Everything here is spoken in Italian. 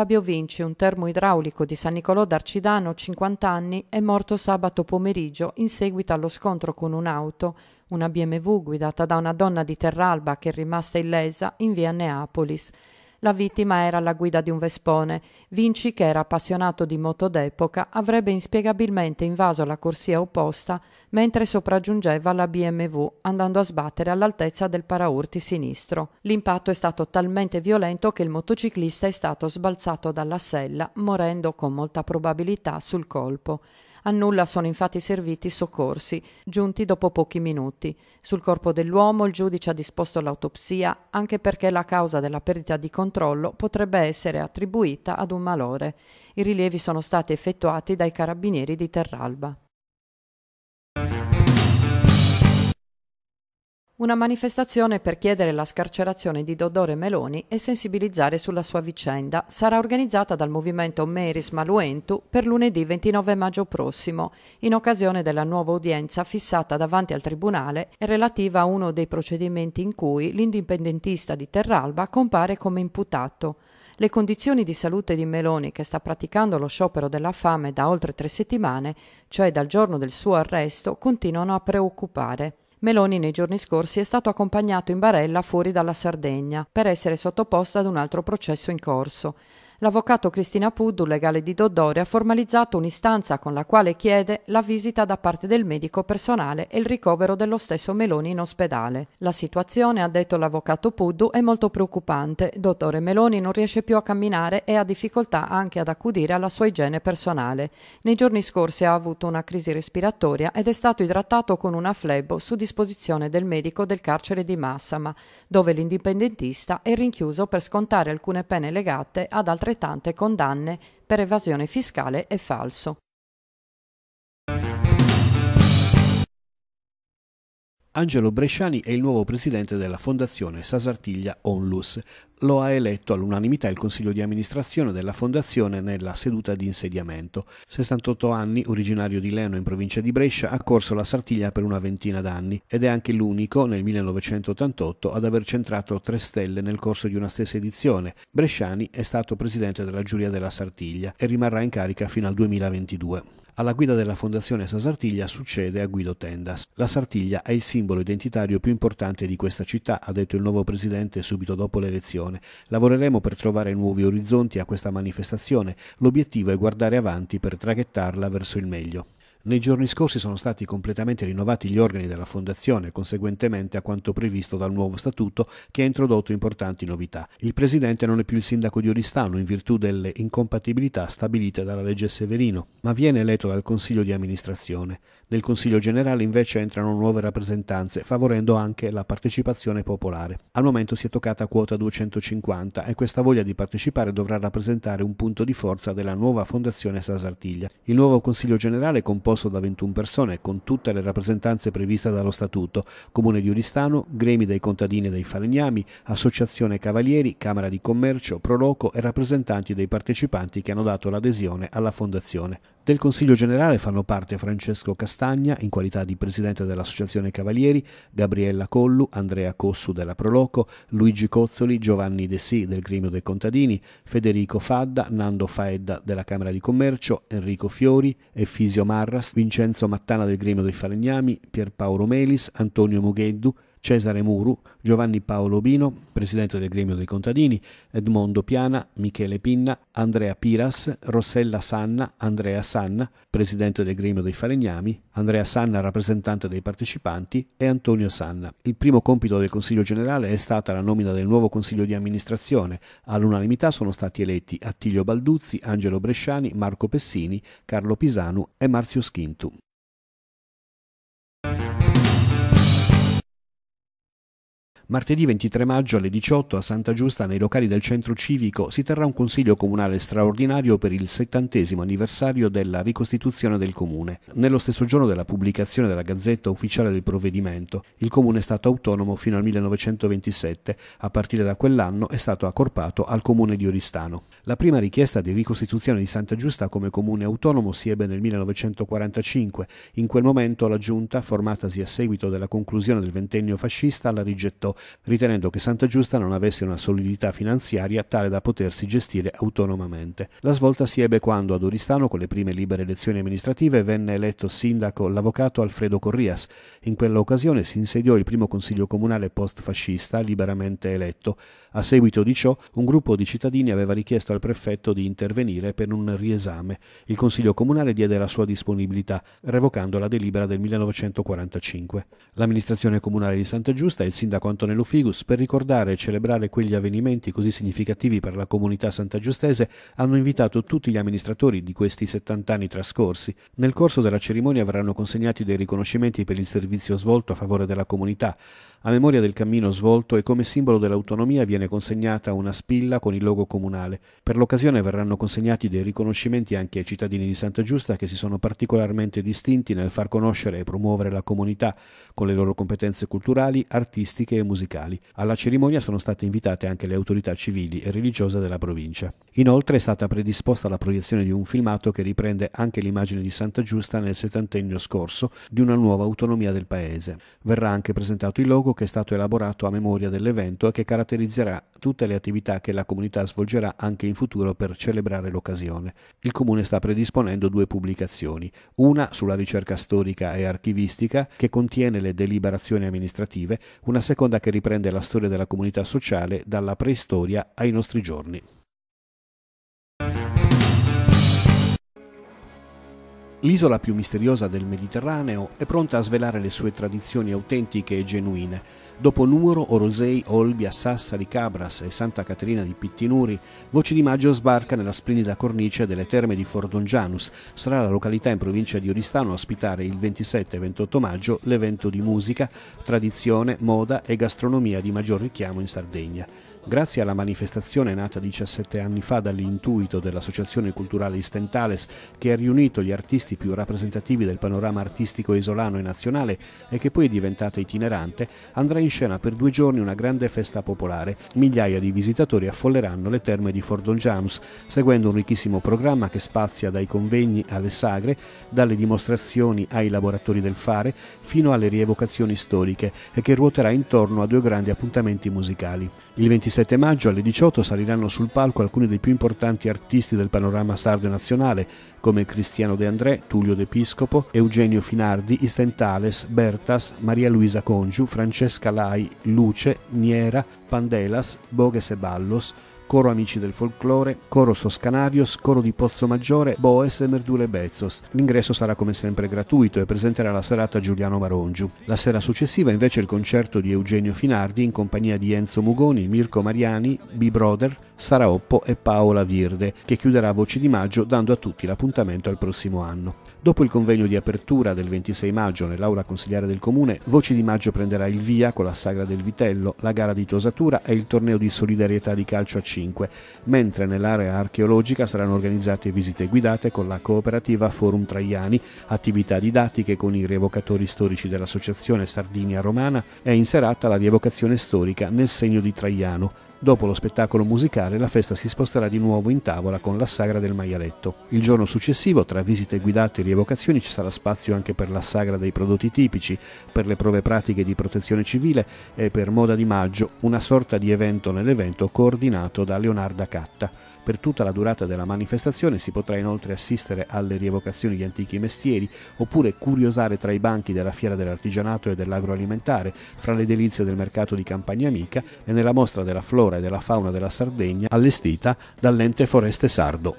Fabio Vinci, un termo idraulico di San Nicolò d'Arcidano, 50 anni, è morto sabato pomeriggio in seguito allo scontro con un'auto, una BMW guidata da una donna di Terralba che è rimasta illesa in via Neapolis. La vittima era alla guida di un Vespone. Vinci, che era appassionato di moto d'epoca, avrebbe inspiegabilmente invaso la corsia opposta mentre sopraggiungeva la BMW, andando a sbattere all'altezza del paraurti sinistro. L'impatto è stato talmente violento che il motociclista è stato sbalzato dalla sella, morendo con molta probabilità sul colpo. A nulla sono infatti serviti i soccorsi, giunti dopo pochi minuti. Sul corpo dell'uomo il giudice ha disposto l'autopsia anche perché la causa della perdita di controllo potrebbe essere attribuita ad un malore. I rilievi sono stati effettuati dai carabinieri di Terralba. Una manifestazione per chiedere la scarcerazione di Dodore Meloni e sensibilizzare sulla sua vicenda sarà organizzata dal movimento Meris Maluentu per lunedì 29 maggio prossimo, in occasione della nuova udienza fissata davanti al Tribunale e relativa a uno dei procedimenti in cui l'indipendentista di Terralba compare come imputato. Le condizioni di salute di Meloni, che sta praticando lo sciopero della fame da oltre tre settimane, cioè dal giorno del suo arresto, continuano a preoccupare. Meloni nei giorni scorsi è stato accompagnato in barella fuori dalla Sardegna per essere sottoposto ad un altro processo in corso l'avvocato Cristina Puddu, legale di Dodore, ha formalizzato un'istanza con la quale chiede la visita da parte del medico personale e il ricovero dello stesso Meloni in ospedale. La situazione, ha detto l'avvocato Puddu, è molto preoccupante. Dottore Meloni non riesce più a camminare e ha difficoltà anche ad accudire alla sua igiene personale. Nei giorni scorsi ha avuto una crisi respiratoria ed è stato idratato con una flebo su disposizione del medico del carcere di Massama, dove l'indipendentista è rinchiuso per scontare alcune pene legate ad altre altrettante condanne per evasione fiscale e falso. Angelo Bresciani è il nuovo presidente della Fondazione Sasartiglia Onlus. Lo ha eletto all'unanimità il consiglio di amministrazione della fondazione nella seduta di insediamento. 68 anni, originario di Leno in provincia di Brescia, ha corso la Sartiglia per una ventina d'anni ed è anche l'unico nel 1988 ad aver centrato tre stelle nel corso di una stessa edizione. Bresciani è stato presidente della giuria della Sartiglia e rimarrà in carica fino al 2022. Alla guida della Fondazione San Sartiglia succede a Guido Tendas. La Sartiglia è il simbolo identitario più importante di questa città, ha detto il nuovo presidente subito dopo l'elezione. Lavoreremo per trovare nuovi orizzonti a questa manifestazione. L'obiettivo è guardare avanti per traghettarla verso il meglio. Nei giorni scorsi sono stati completamente rinnovati gli organi della Fondazione, conseguentemente a quanto previsto dal nuovo statuto che ha introdotto importanti novità. Il presidente non è più il sindaco di Oristano in virtù delle incompatibilità stabilite dalla legge Severino, ma viene eletto dal Consiglio di amministrazione. Nel Consiglio generale invece entrano nuove rappresentanze, favorendo anche la partecipazione popolare. Al momento si è toccata quota 250 e questa voglia di partecipare dovrà rappresentare un punto di forza della nuova Fondazione Sasartiglia. Il nuovo Consiglio generale comporta composto da 21 persone con tutte le rappresentanze previste dallo Statuto, Comune di Uristano, gremi dei contadini e dei falegnami, Associazione Cavalieri, Camera di Commercio, Proloco e rappresentanti dei partecipanti che hanno dato l'adesione alla fondazione. Del Consiglio Generale fanno parte Francesco Castagna, in qualità di presidente dell'Associazione Cavalieri, Gabriella Collu, Andrea Cossu della Proloco, Luigi Cozzoli, Giovanni De Sì del Gremio dei Contadini, Federico Fadda, Nando Faedda della Camera di Commercio, Enrico Fiori, Efisio Marras, Vincenzo Mattana del Gremio dei Falegnami, Pierpaolo Melis, Antonio Mugheddu, Cesare Muru, Giovanni Paolo Bino, presidente del Gremio dei Contadini, Edmondo Piana, Michele Pinna, Andrea Piras, Rossella Sanna, Andrea Sanna, presidente del Gremio dei Falegnami, Andrea Sanna, rappresentante dei partecipanti, e Antonio Sanna. Il primo compito del Consiglio Generale è stata la nomina del nuovo Consiglio di amministrazione. All'unanimità sono stati eletti Attilio Balduzzi, Angelo Bresciani, Marco Pessini, Carlo Pisanu e Marzio Schintu. Martedì 23 maggio alle 18 a Santa Giusta nei locali del centro civico si terrà un consiglio comunale straordinario per il settantesimo anniversario della ricostituzione del comune. Nello stesso giorno della pubblicazione della gazzetta ufficiale del provvedimento, il comune è stato autonomo fino al 1927, a partire da quell'anno è stato accorpato al comune di Oristano. La prima richiesta di ricostituzione di Santa Giusta come comune autonomo si ebbe nel 1945. In quel momento la giunta, formatasi a seguito della conclusione del ventennio fascista, la rigettò ritenendo che Santa Giusta non avesse una solidità finanziaria tale da potersi gestire autonomamente. La svolta si ebbe quando ad Oristano, con le prime libere elezioni amministrative, venne eletto sindaco l'avvocato Alfredo Corrias. In quell'occasione si insediò il primo consiglio comunale post-fascista liberamente eletto. A seguito di ciò, un gruppo di cittadini aveva richiesto al prefetto di intervenire per un riesame. Il consiglio comunale diede la sua disponibilità, revocando la delibera del 1945. L'amministrazione comunale di Santa Giusta e il sindaco Antonio Antonello Figus per ricordare e celebrare quegli avvenimenti così significativi per la comunità santa giustese, hanno invitato tutti gli amministratori di questi 70 anni trascorsi. Nel corso della cerimonia verranno consegnati dei riconoscimenti per il servizio svolto a favore della comunità. A memoria del cammino svolto e come simbolo dell'autonomia viene consegnata una spilla con il logo comunale. Per l'occasione verranno consegnati dei riconoscimenti anche ai cittadini di Santa Giusta che si sono particolarmente distinti nel far conoscere e promuovere la comunità con le loro competenze culturali, artistiche e musicali. Alla cerimonia sono state invitate anche le autorità civili e religiose della provincia. Inoltre è stata predisposta la proiezione di un filmato che riprende anche l'immagine di Santa Giusta nel settantennio scorso di una nuova autonomia del paese. Verrà anche presentato il logo catalogo che è stato elaborato a memoria dell'evento e che caratterizzerà tutte le attività che la comunità svolgerà anche in futuro per celebrare l'occasione. Il comune sta predisponendo due pubblicazioni, una sulla ricerca storica e archivistica che contiene le deliberazioni amministrative, una seconda che riprende la storia della comunità sociale dalla preistoria ai nostri giorni. L'isola più misteriosa del Mediterraneo è pronta a svelare le sue tradizioni autentiche e genuine. Dopo Nuoro, Orosei, Olbia, Sassari, Cabras e Santa Caterina di Pittinuri, Voci di Maggio sbarca nella splendida cornice delle terme di Fordongianus. Sarà la località in provincia di Oristano a ospitare il 27 e 28 maggio l'evento di musica, tradizione, moda e gastronomia di maggior richiamo in Sardegna. Grazie alla manifestazione nata 17 anni fa dall'intuito dell'Associazione Culturale Istentales, che ha riunito gli artisti più rappresentativi del panorama artistico isolano e nazionale e che poi è diventata itinerante, andrà in scena per due giorni una grande festa popolare. Migliaia di visitatori affolleranno le terme di Jams, seguendo un ricchissimo programma che spazia dai convegni alle sagre, dalle dimostrazioni ai laboratori del fare, fino alle rievocazioni storiche e che ruoterà intorno a due grandi appuntamenti musicali. Il 26 27 maggio alle 18 saliranno sul palco alcuni dei più importanti artisti del panorama sardo nazionale, come Cristiano De André, Tullio De Piscopo, Eugenio Finardi, Istentales, Bertas, Maria Luisa Congiu, Francesca Lai, Luce, Niera, Pandelas, Boges e Ballos, Coro Amici del Folklore, Coro Soscanarios, Coro di Pozzo Maggiore, Boes e Merdule Bezzos. L'ingresso sarà come sempre gratuito e presenterà la serata Giuliano Marongiu. La sera successiva invece il concerto di Eugenio Finardi in compagnia di Enzo Mugoni, Mirko Mariani, B-Brother, Oppo e Paola Virde, che chiuderà Voci di Maggio dando a tutti l'appuntamento al prossimo anno. Dopo il convegno di apertura del 26 maggio nell'aula consigliare del comune, Voci di Maggio prenderà il via con la sagra del vitello, la gara di tosatura e il torneo di solidarietà di calcio a 5, mentre nell'area archeologica saranno organizzate visite guidate con la cooperativa Forum Traiani, attività didattiche con i rievocatori storici dell'Associazione Sardinia Romana e in serata la rievocazione storica nel segno di Traiano, Dopo lo spettacolo musicale la festa si sposterà di nuovo in tavola con la sagra del maialetto. Il giorno successivo, tra visite guidate e rievocazioni, ci sarà spazio anche per la sagra dei prodotti tipici, per le prove pratiche di protezione civile e per Moda di Maggio, una sorta di evento nell'evento coordinato da Leonarda Catta. Per tutta la durata della manifestazione si potrà inoltre assistere alle rievocazioni di antichi mestieri oppure curiosare tra i banchi della fiera dell'artigianato e dell'agroalimentare, fra le delizie del mercato di Campagna Amica e nella mostra della flora e della fauna della Sardegna allestita dall'ente Foreste Sardo.